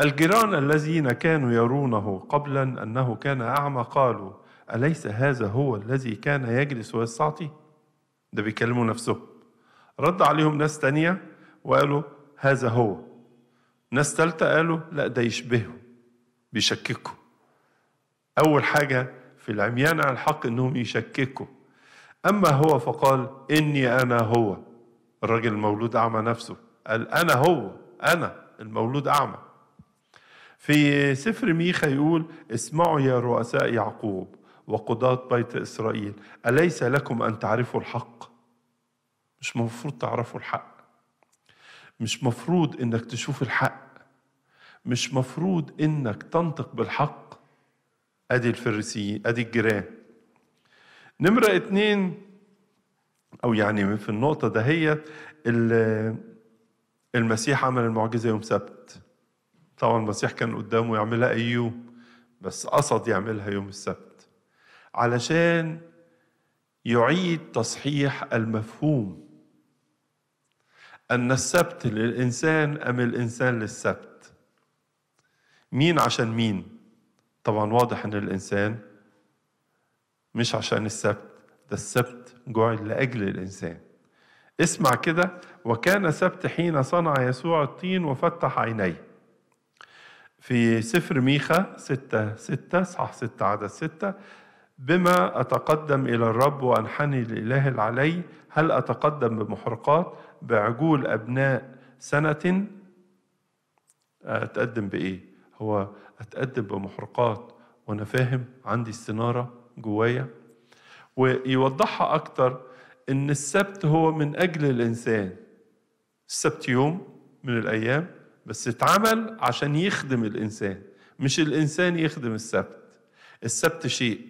الجيران الذين كانوا يرونه قبلا أنه كان أعمى قالوا أليس هذا هو الذي كان يجلس ويستعطي؟ ده بيكلموا نفسهم رد عليهم ناس تانية وقالوا هذا هو ناس تالتة قالوا لا ده يشبهه بيشككوا أول حاجة في العميان عن الحق إنهم يشككوا أما هو فقال إني أنا هو الراجل المولود أعمى نفسه قال أنا هو أنا المولود أعمى في سفر ميخا يقول اسمعوا يا رؤساء يعقوب وقضاة بيت إسرائيل أليس لكم أن تعرفوا الحق مش مفروض تعرفوا الحق مش مفروض إنك تشوف الحق مش مفروض إنك تنطق بالحق أدي الفريسيين أدي الجيران نمرة اتنين أو يعني في النقطة دهيت المسيح عمل المعجزة يوم سبت طبعا المسيح كان قدامه يعملها أي يوم بس قصد يعملها يوم السبت علشان يعيد تصحيح المفهوم أن السبت للإنسان أم الإنسان للسبت مين عشان مين طبعا واضح أن الإنسان مش عشان السبت ده السبت جعل لأجل الإنسان اسمع كده وكان سبت حين صنع يسوع الطين وفتح عينيه في سفر ميخا ستة ستة صح ستة عدد ستة بما أتقدم إلى الرب وأنحني لإله العلي هل أتقدم بمحرقات بعجول أبناء سنة آه، أتقدم بإيه هو أتقدم بمحرقات وأنا فاهم عندي استنارة جوايا ويوضحها أكتر إن السبت هو من أجل الإنسان السبت يوم من الأيام بس اتعمل عشان يخدم الإنسان مش الإنسان يخدم السبت السبت شيء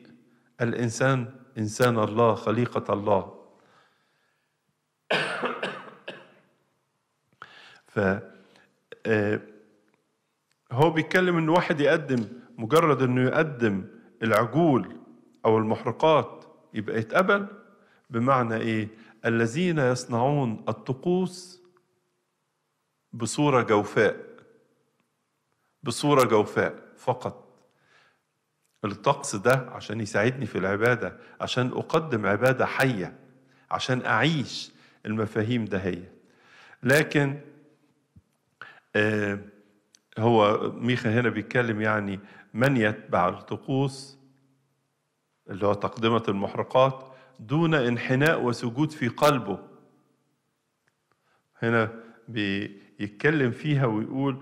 الإنسان إنسان الله خليقة الله ف آه، هو بيتكلم ان واحد يقدم مجرد انه يقدم العجول او المحرقات يبقى يتقبل بمعنى ايه الذين يصنعون الطقوس بصورة جوفاء بصورة جوفاء فقط الطقس ده عشان يساعدني في العبادة عشان أقدم عبادة حية عشان أعيش المفاهيم ده هي لكن آه هو ميخا هنا بيتكلم يعني من يتبع الطقوس اللي هو تقدمة المحرقات دون انحناء وسجود في قلبه هنا بي يتكلم فيها ويقول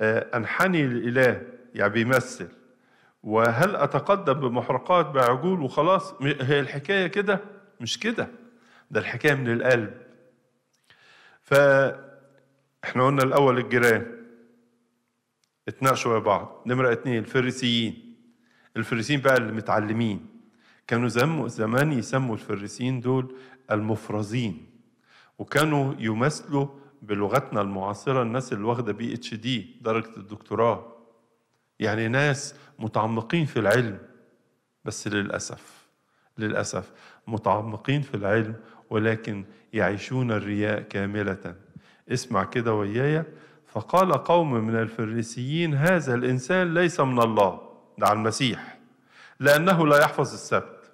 آه، أنحني الإله يعني بيمثل وهل أتقدم بمحرقات بعجول وخلاص هي الحكاية كده مش كده ده الحكاية من القلب فإحنا قلنا الأول الجيران اتناقشوا مع بعض نمرة اتنين الفريسيين الفريسيين بقى اللي متعلمين كانوا زمان يسموا الفريسيين دول المفرزين وكانوا يمثلوا بلغتنا المعاصرة الناس اللي واخدة بي اتش دي درجة الدكتوراه يعني ناس متعمقين في العلم بس للأسف للأسف متعمقين في العلم ولكن يعيشون الرياء كاملة اسمع كده ويايا فقال قوم من الفريسيين هذا الإنسان ليس من الله ده عن المسيح لأنه لا يحفظ السبت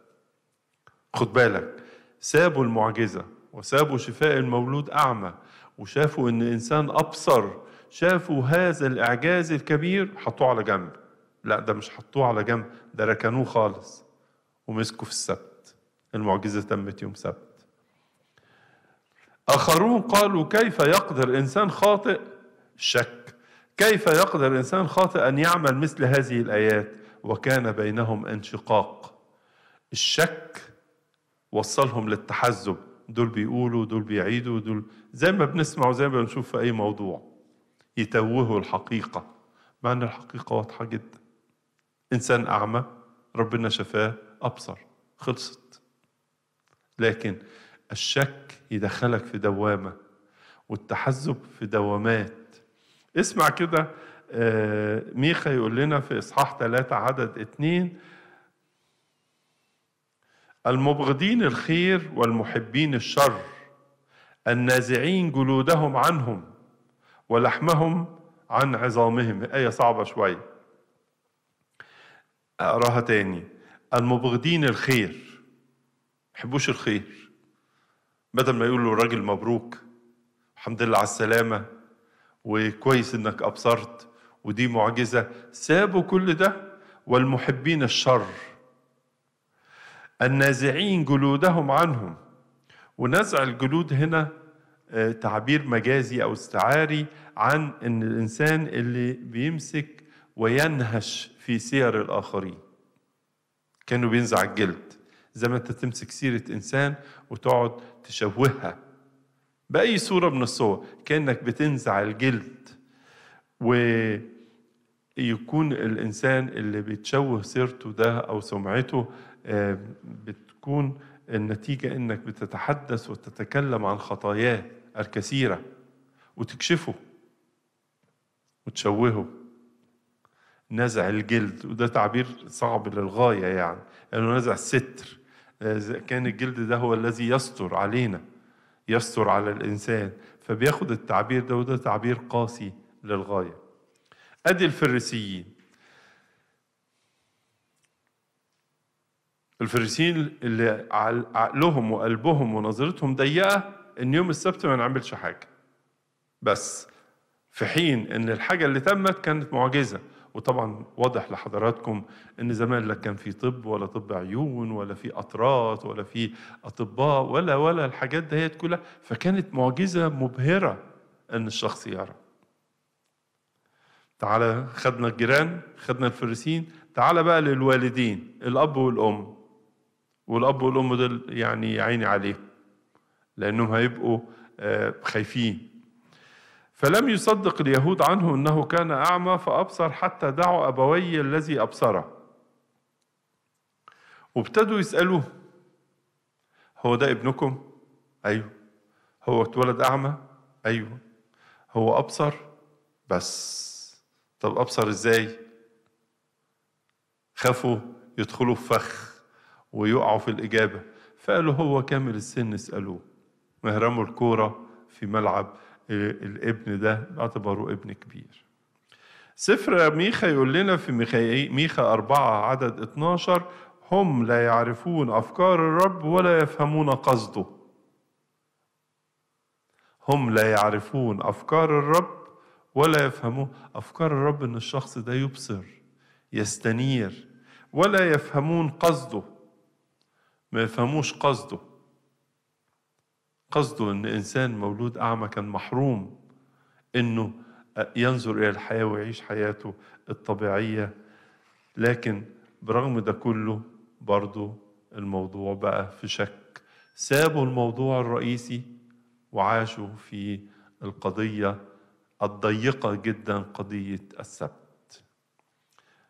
خد بالك سابوا المعجزة وسابوا شفاء المولود أعمى وشافوا ان انسان ابصر شافوا هذا الاعجاز الكبير حطوه على جنب لا ده مش حطوه على جنب ده ركنوه خالص ومسكوا في السبت المعجزه تمت يوم سبت اخرون قالوا كيف يقدر انسان خاطئ شك كيف يقدر انسان خاطئ ان يعمل مثل هذه الايات وكان بينهم انشقاق الشك وصلهم للتحزب دول بيقولوا دول بيعيدوا دول زي ما بنسمع وزي ما بنشوف في أي موضوع يتوهوا الحقيقة مع أن الحقيقة واضحة جدا إنسان أعمى ربنا شفاه أبصر خلصت لكن الشك يدخلك في دوامة والتحزب في دوامات اسمع كده آه، ميخا يقول لنا في إصحاح ثلاثه عدد اثنين المبغضين الخير والمحبين الشر النازعين جلودهم عنهم ولحمهم عن عظامهم آية صعبة شوية أقراها تاني المبغضين الخير يحبوش الخير بدل ما يقولوا راجل مبروك الحمد لله على السلامة وكويس انك أبصرت ودي معجزة سابوا كل ده والمحبين الشر النازعين جلودهم عنهم ونزع الجلود هنا آه، تعبير مجازي او استعاري عن ان الانسان اللي بيمسك وينهش في سير الاخرين كانوا بينزع الجلد زي ما انت تمسك سيره انسان وتقعد تشوهها باي صوره من الصور كانك بتنزع الجلد ويكون الانسان اللي بتشوه سيرته ده او سمعته آه، بتكون النتيجة إنك بتتحدث وتتكلم عن خطاياه الكثيرة وتكشفه وتشوهه نزع الجلد وده تعبير صعب للغاية يعني لأنه يعني نزع الستر آه، كان الجلد ده هو الذي يستر علينا يستر على الإنسان فبياخد التعبير ده وده تعبير قاسي للغاية أدي الفريسيين الفريسيين اللي عقلهم وقلبهم ونظرتهم ضيقه ان يوم السبت ما نعملش حاجه بس في حين ان الحاجه اللي تمت كانت معجزه وطبعا واضح لحضراتكم ان زمان لا كان في طب ولا طب عيون ولا في اطراط ولا في اطباء ولا ولا الحاجات دهيت كلها فكانت معجزه مبهره ان الشخص يرى تعالى خدنا الجيران خدنا الفريسين تعالى بقى للوالدين الاب والام والاب والام دول يعني عيني عليهم لانهم هيبقوا آه، خايفين فلم يصدق اليهود عنه انه كان اعمى فابصر حتى دعوا ابوي الذي ابصره وابتدوا يسالوه هو ده ابنكم ايوه هو اتولد اعمى ايوه هو ابصر بس طب ابصر ازاي خافوا يدخلوا في فخ ويقعوا في الإجابة فقالوا هو كامل السن اسألوه مهرموا الكورة في ملعب آه، الابن ده اعتبروه ابن كبير سفر ميخا يقول لنا في ميخا أربعة عدد 12 هم لا يعرفون أفكار الرب ولا يفهمون قصده هم لا يعرفون أفكار الرب ولا يفهمون أفكار الرب إن الشخص ده يبصر يستنير ولا يفهمون قصده ما يفهموش قصده قصده ان انسان مولود اعمى كان محروم انه ينظر الى الحياه ويعيش حياته الطبيعيه لكن برغم ده كله برضه الموضوع بقى في شك سابوا الموضوع الرئيسي وعاشوا في القضيه الضيقه جدا قضيه السبت